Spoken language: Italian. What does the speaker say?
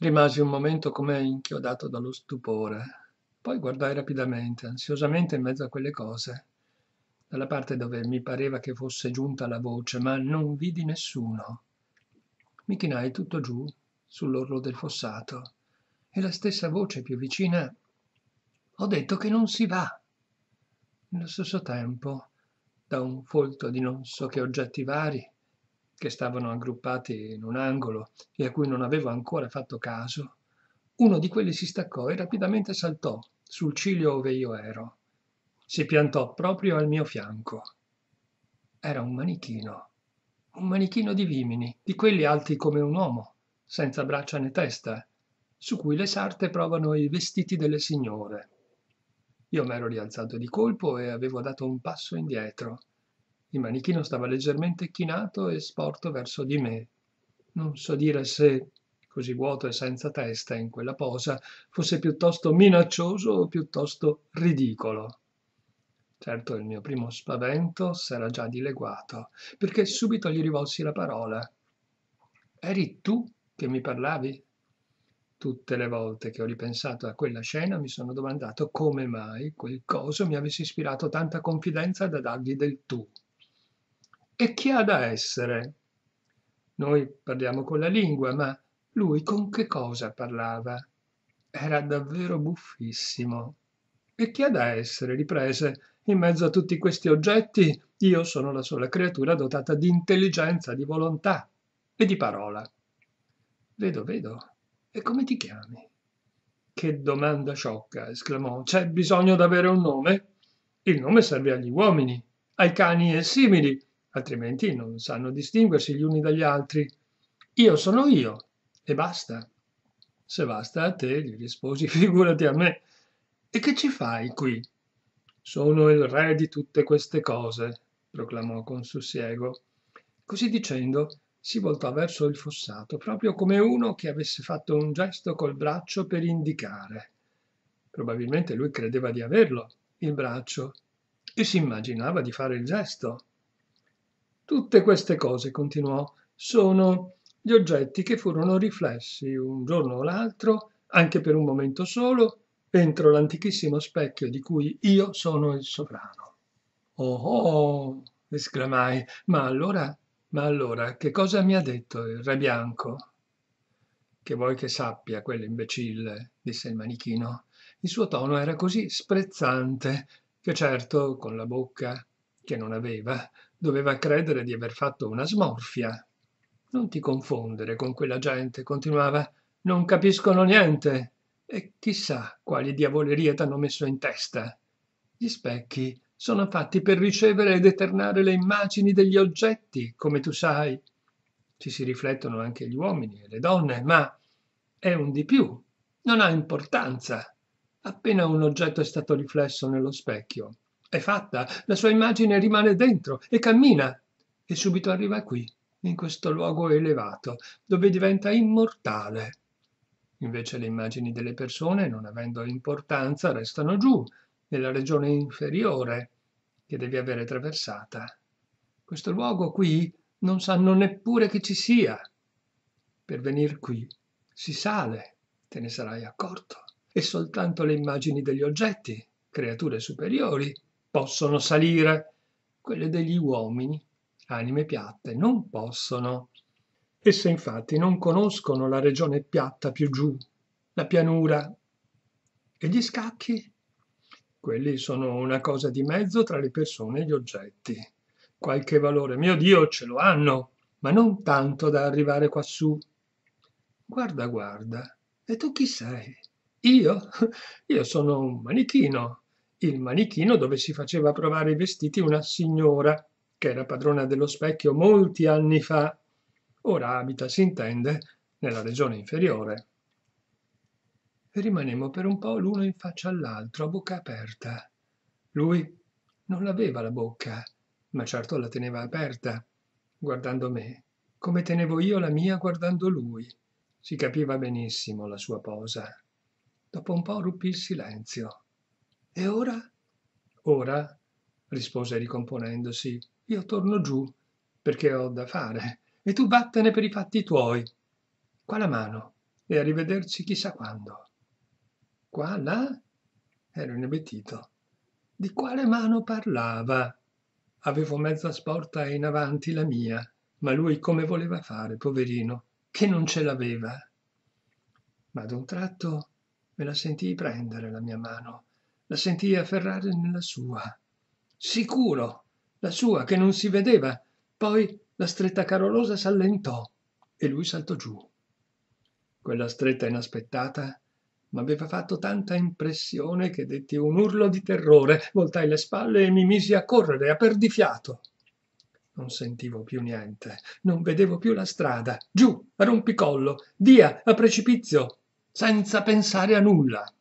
rimasi un momento come inchiodato dallo stupore. Poi guardai rapidamente, ansiosamente in mezzo a quelle cose, dalla parte dove mi pareva che fosse giunta la voce, ma non vidi nessuno. Mi chinai tutto giù, sull'orlo del fossato, e la stessa voce più vicina ho detto che non si va. Nello stesso tempo, da un folto di non so che oggetti vari, che stavano aggruppati in un angolo e a cui non avevo ancora fatto caso, uno di quelli si staccò e rapidamente saltò sul ciglio ove io ero. Si piantò proprio al mio fianco. Era un manichino, un manichino di vimini, di quelli alti come un uomo, senza braccia né testa, su cui le sarte provano i vestiti delle signore. Io m'ero rialzato di colpo e avevo dato un passo indietro. Il manichino stava leggermente chinato e sporto verso di me. Non so dire se, così vuoto e senza testa in quella posa, fosse piuttosto minaccioso o piuttosto ridicolo. Certo il mio primo spavento s'era già dileguato, perché subito gli rivolsi la parola. Eri tu che mi parlavi? Tutte le volte che ho ripensato a quella scena mi sono domandato come mai quel coso mi avesse ispirato tanta confidenza da dargli del tu e chi ha da essere. Noi parliamo con la lingua, ma lui con che cosa parlava? Era davvero buffissimo. E chi ha da essere riprese, in mezzo a tutti questi oggetti, io sono la sola creatura dotata di intelligenza, di volontà e di parola. Vedo, vedo. E come ti chiami? Che domanda sciocca, esclamò. C'è bisogno d'avere un nome? Il nome serve agli uomini, ai cani e simili, altrimenti non sanno distinguersi gli uni dagli altri. Io sono io e basta. Se basta a te, gli risposi, figurati a me. E che ci fai qui? Sono il re di tutte queste cose, proclamò con sussiego. Così dicendo, si voltò verso il fossato, proprio come uno che avesse fatto un gesto col braccio per indicare. Probabilmente lui credeva di averlo, il braccio, e si immaginava di fare il gesto. Tutte queste cose, continuò, sono gli oggetti che furono riflessi un giorno o l'altro, anche per un momento solo, entro l'antichissimo specchio di cui io sono il sovrano. Oh oh! esclamai, ma allora, ma allora, che cosa mi ha detto il re bianco? Che vuoi che sappia quell'imbecille, disse il manichino. Il suo tono era così sprezzante che certo, con la bocca che non aveva, doveva credere di aver fatto una smorfia. Non ti confondere con quella gente, continuava. Non capiscono niente. E chissà quali diavolerie t'hanno messo in testa. Gli specchi sono fatti per ricevere ed eternare le immagini degli oggetti, come tu sai. Ci si riflettono anche gli uomini e le donne, ma è un di più. Non ha importanza. Appena un oggetto è stato riflesso nello specchio, è fatta, la sua immagine rimane dentro e cammina e subito arriva qui, in questo luogo elevato, dove diventa immortale. Invece le immagini delle persone, non avendo importanza, restano giù, nella regione inferiore che devi avere attraversata. Questo luogo qui non sanno neppure che ci sia. Per venire qui si sale, te ne sarai accorto, e soltanto le immagini degli oggetti, creature superiori, possono salire, quelle degli uomini, anime piatte, non possono. Esse infatti non conoscono la regione piatta più giù, la pianura. E gli scacchi? Quelli sono una cosa di mezzo tra le persone e gli oggetti. Qualche valore, mio Dio, ce lo hanno, ma non tanto da arrivare quassù. Guarda, guarda, e tu chi sei? Io? Io sono un manichino, il manichino dove si faceva provare i vestiti una signora, che era padrona dello specchio molti anni fa, ora abita, si intende, nella regione inferiore. Rimanemmo per un po' l'uno in faccia all'altro, a bocca aperta. Lui non l'aveva la bocca, ma certo la teneva aperta, guardando me, come tenevo io la mia guardando lui. Si capiva benissimo la sua posa. Dopo un po' ruppi il silenzio e ora ora rispose ricomponendosi io torno giù perché ho da fare e tu vattene per i fatti tuoi qua la mano e a rivederci chissà quando qua là ero inebetito. di quale mano parlava avevo mezza sporta in avanti la mia ma lui come voleva fare poverino che non ce l'aveva ma ad un tratto me la sentii prendere la mia mano la sentii afferrare nella sua sicuro la sua che non si vedeva poi la stretta carolosa s'allentò e lui saltò giù quella stretta inaspettata m'aveva fatto tanta impressione che detti un urlo di terrore voltai le spalle e mi misi a correre a perdifiato non sentivo più niente non vedevo più la strada giù a rompicollo via a precipizio senza pensare a nulla